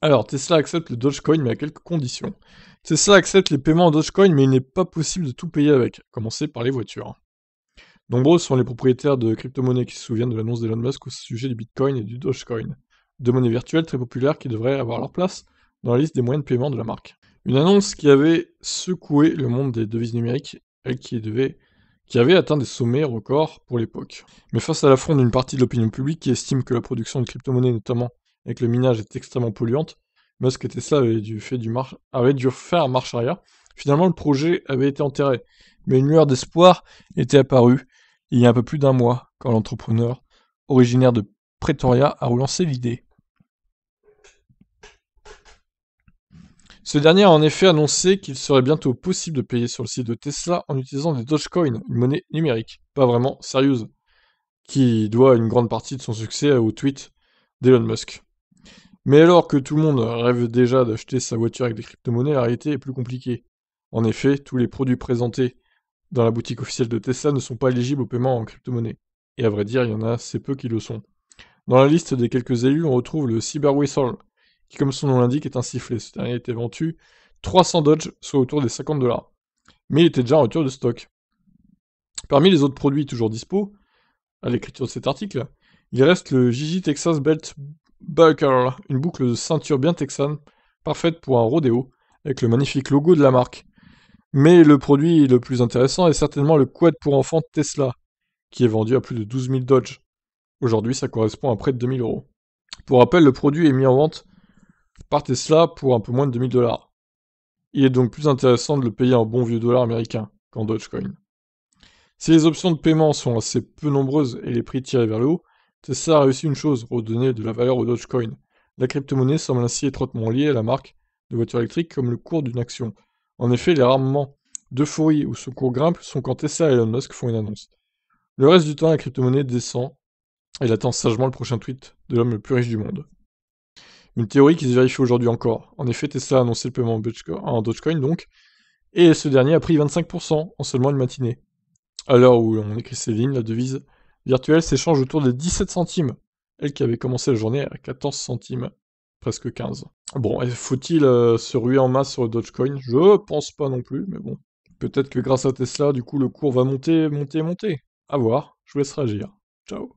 Alors, Tesla accepte le Dogecoin, mais à quelques conditions. Tesla accepte les paiements en Dogecoin, mais il n'est pas possible de tout payer avec, commencer par les voitures. Nombreux sont les propriétaires de crypto-monnaies qui se souviennent de l'annonce d'Elon Musk au sujet du Bitcoin et du Dogecoin, deux monnaies virtuelles très populaires qui devraient avoir leur place dans la liste des moyens de paiement de la marque. Une annonce qui avait secoué le monde des devises numériques, elle qui, qui avait atteint des sommets records pour l'époque. Mais face à l'affront d'une partie de l'opinion publique qui estime que la production de crypto-monnaies, notamment et que le minage est extrêmement polluante, Musk et Tesla avaient dû, fait du faire marche arrière. Finalement, le projet avait été enterré, mais une lueur d'espoir était apparue il y a un peu plus d'un mois quand l'entrepreneur, originaire de Pretoria, a relancé l'idée. Ce dernier a en effet annoncé qu'il serait bientôt possible de payer sur le site de Tesla en utilisant des Dogecoin, une monnaie numérique, pas vraiment sérieuse, qui doit une grande partie de son succès au tweet d'Elon Musk. Mais alors que tout le monde rêve déjà d'acheter sa voiture avec des crypto-monnaies, la réalité est plus compliquée. En effet, tous les produits présentés dans la boutique officielle de Tesla ne sont pas éligibles au paiement en crypto-monnaie. Et à vrai dire, il y en a assez peu qui le sont. Dans la liste des quelques élus, on retrouve le Cyber Whistle, qui, comme son nom l'indique, est un sifflet. Ce dernier était vendu 300 Dodge, soit autour des 50 dollars. Mais il était déjà en rupture de stock. Parmi les autres produits toujours dispo, à l'écriture de cet article, il reste le Gigi Texas Belt Buckle, bah, une boucle de ceinture bien texane, parfaite pour un rodéo, avec le magnifique logo de la marque. Mais le produit le plus intéressant est certainement le quad pour enfants Tesla, qui est vendu à plus de 12 000 Dodge. Aujourd'hui, ça correspond à près de 000 euros. Pour rappel, le produit est mis en vente par Tesla pour un peu moins de 000 dollars. Il est donc plus intéressant de le payer en bon vieux dollar américain qu'en Dogecoin. Si les options de paiement sont assez peu nombreuses et les prix tirés vers le haut, Tesla a réussi une chose, redonner de la valeur au Dogecoin. La crypto semble ainsi étroitement liée à la marque de voiture électrique comme le cours d'une action. En effet, les rares moments d'euphorie où ce cours grimpe sont quand Tesla et Elon Musk font une annonce. Le reste du temps, la crypto-monnaie descend et attend sagement le prochain tweet de l'homme le plus riche du monde. Une théorie qui se vérifie aujourd'hui encore. En effet, Tesla a annoncé le paiement en Dogecoin, donc, et ce dernier a pris 25% en seulement une matinée. À l'heure où on écrit ces lignes, la devise Virtuel s'échange autour des 17 centimes. Elle qui avait commencé la journée à 14 centimes, presque 15. Bon, faut-il euh, se ruer en masse sur le Dogecoin Je pense pas non plus, mais bon. Peut-être que grâce à Tesla, du coup, le cours va monter, monter, monter. À voir, je vais laisse réagir. Ciao